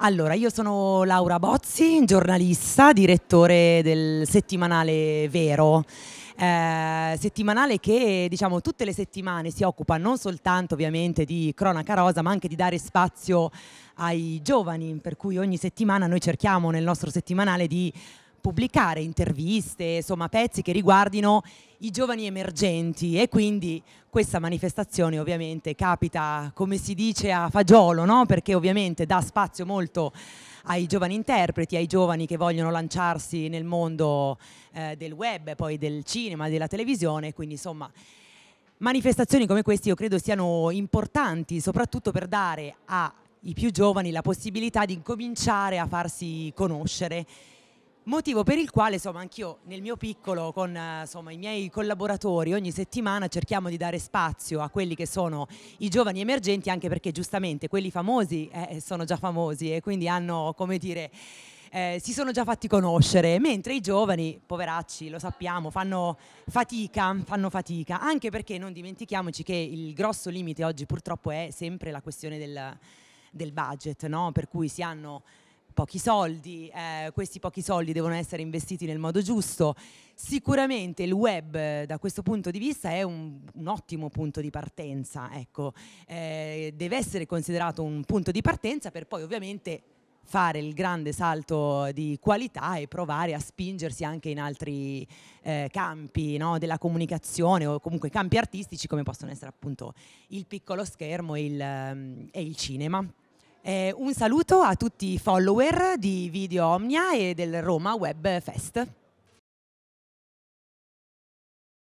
Allora, io sono Laura Bozzi, giornalista, direttore del settimanale Vero. Eh, settimanale che diciamo tutte le settimane si occupa non soltanto ovviamente di cronaca rosa ma anche di dare spazio ai giovani per cui ogni settimana noi cerchiamo nel nostro settimanale di pubblicare interviste, insomma pezzi che riguardino i giovani emergenti e quindi questa manifestazione ovviamente capita come si dice a fagiolo no? perché ovviamente dà spazio molto ai giovani interpreti, ai giovani che vogliono lanciarsi nel mondo eh, del web, poi del cinema, della televisione, quindi insomma manifestazioni come queste io credo siano importanti soprattutto per dare ai più giovani la possibilità di incominciare a farsi conoscere Motivo per il quale insomma anch'io nel mio piccolo con insomma, i miei collaboratori ogni settimana cerchiamo di dare spazio a quelli che sono i giovani emergenti anche perché giustamente quelli famosi eh, eh, sono già famosi e quindi hanno come dire eh, si sono già fatti conoscere, mentre i giovani, poveracci, lo sappiamo, fanno fatica, fanno fatica, anche perché non dimentichiamoci che il grosso limite oggi purtroppo è sempre la questione del, del budget, no? per cui si hanno pochi soldi, eh, questi pochi soldi devono essere investiti nel modo giusto. Sicuramente il web eh, da questo punto di vista è un, un ottimo punto di partenza, ecco. eh, deve essere considerato un punto di partenza per poi ovviamente fare il grande salto di qualità e provare a spingersi anche in altri eh, campi no? della comunicazione o comunque campi artistici come possono essere appunto il piccolo schermo e il, ehm, e il cinema. Eh, un saluto a tutti i follower di Video Omnia e del Roma Web Fest.